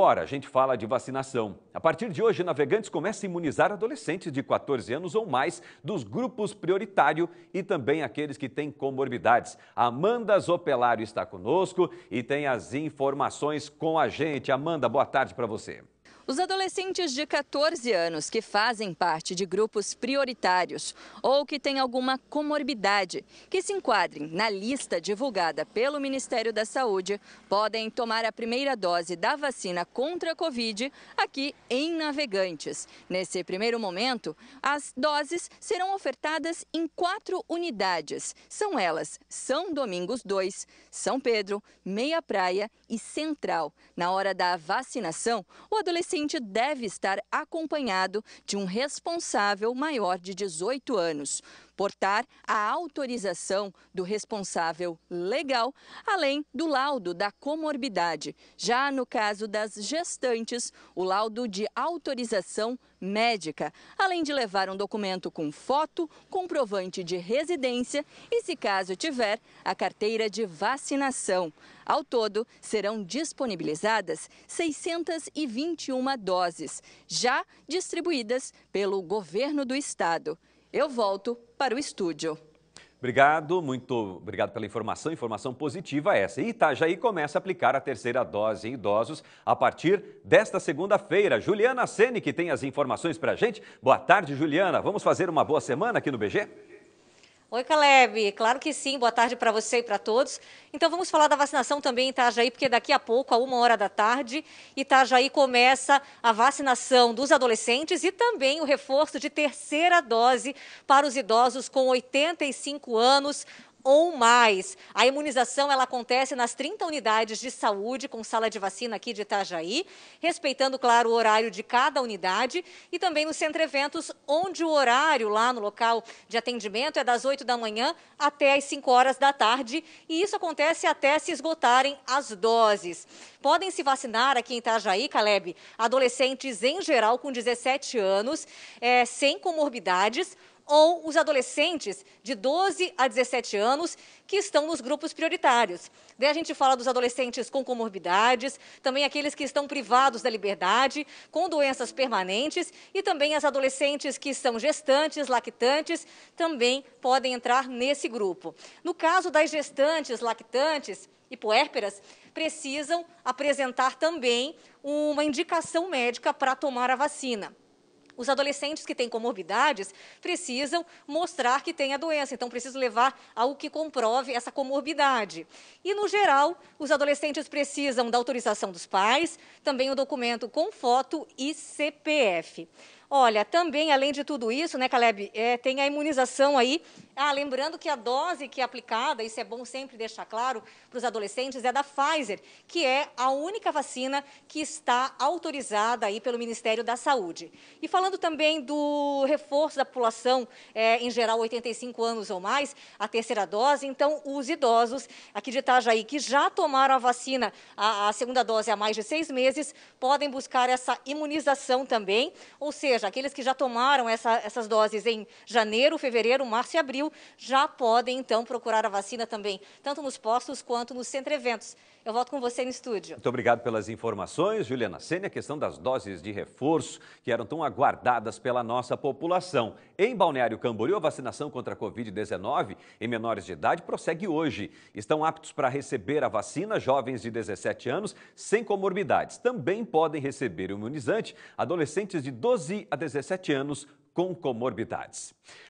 Fora, a gente fala de vacinação. A partir de hoje, navegantes começam a imunizar adolescentes de 14 anos ou mais dos grupos prioritário e também aqueles que têm comorbidades. Amanda Zopelário está conosco e tem as informações com a gente. Amanda, boa tarde para você. Os adolescentes de 14 anos que fazem parte de grupos prioritários ou que têm alguma comorbidade que se enquadrem na lista divulgada pelo Ministério da Saúde podem tomar a primeira dose da vacina contra a Covid aqui em Navegantes. Nesse primeiro momento, as doses serão ofertadas em quatro unidades. São elas São Domingos 2, São Pedro, Meia Praia e Central. Na hora da vacinação, o adolescente deve estar acompanhado de um responsável maior de 18 anos portar a autorização do responsável legal, além do laudo da comorbidade. Já no caso das gestantes, o laudo de autorização médica, além de levar um documento com foto, comprovante de residência e, se caso tiver, a carteira de vacinação. Ao todo, serão disponibilizadas 621 doses, já distribuídas pelo governo do estado. Eu volto para o estúdio. Obrigado, muito obrigado pela informação, informação positiva é essa. E Itajaí começa a aplicar a terceira dose em idosos a partir desta segunda-feira. Juliana Sene, que tem as informações para a gente. Boa tarde, Juliana. Vamos fazer uma boa semana aqui no BG? Oi, Caleb. Claro que sim. Boa tarde para você e para todos. Então, vamos falar da vacinação também em Itajaí, porque daqui a pouco, a uma hora da tarde, Itajaí começa a vacinação dos adolescentes e também o reforço de terceira dose para os idosos com 85 anos ou mais. A imunização ela acontece nas 30 unidades de saúde com sala de vacina aqui de Itajaí, respeitando, claro, o horário de cada unidade e também no Centro Eventos, onde o horário lá no local de atendimento é das 8 da manhã até as 5 horas da tarde e isso acontece até se esgotarem as doses. Podem se vacinar aqui em Itajaí, Caleb, adolescentes em geral com 17 anos, é, sem comorbidades ou os adolescentes de 12 a 17 anos que estão nos grupos prioritários. Daí a gente fala dos adolescentes com comorbidades, também aqueles que estão privados da liberdade, com doenças permanentes e também as adolescentes que são gestantes, lactantes, também podem entrar nesse grupo. No caso das gestantes, lactantes, e puérperas precisam apresentar também uma indicação médica para tomar a vacina. Os adolescentes que têm comorbidades precisam mostrar que têm a doença, então precisam levar algo que comprove essa comorbidade. E, no geral, os adolescentes precisam da autorização dos pais, também o documento com foto e CPF. Olha, também, além de tudo isso, né, Caleb, é, tem a imunização aí. Ah, lembrando que a dose que é aplicada, isso é bom sempre deixar claro para os adolescentes, é da Pfizer, que é a única vacina que está autorizada aí pelo Ministério da Saúde. E falando também do reforço da população, é, em geral 85 anos ou mais, a terceira dose, então os idosos aqui de Itajaí que já tomaram a vacina, a, a segunda dose há mais de seis meses, podem buscar essa imunização também, ou seja, seja, aqueles que já tomaram essa, essas doses em janeiro, fevereiro, março e abril, já podem, então, procurar a vacina também, tanto nos postos quanto nos centro-eventos. Eu volto com você no estúdio. Muito obrigado pelas informações, Juliana Sênior, A questão das doses de reforço que eram tão aguardadas pela nossa população. Em Balneário Camboriú, a vacinação contra a Covid-19 em menores de idade prossegue hoje. Estão aptos para receber a vacina jovens de 17 anos sem comorbidades. Também podem receber o imunizante adolescentes de 12 a 17 anos com comorbidades.